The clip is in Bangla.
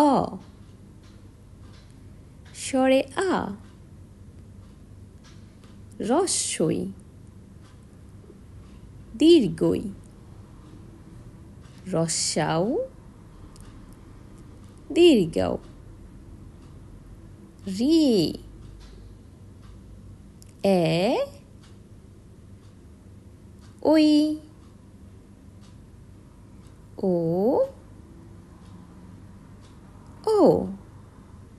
অ স্বরে আ রস্যই দীর্ঘই রস্যাও দীর্ঘাও রি এ ওই ও oh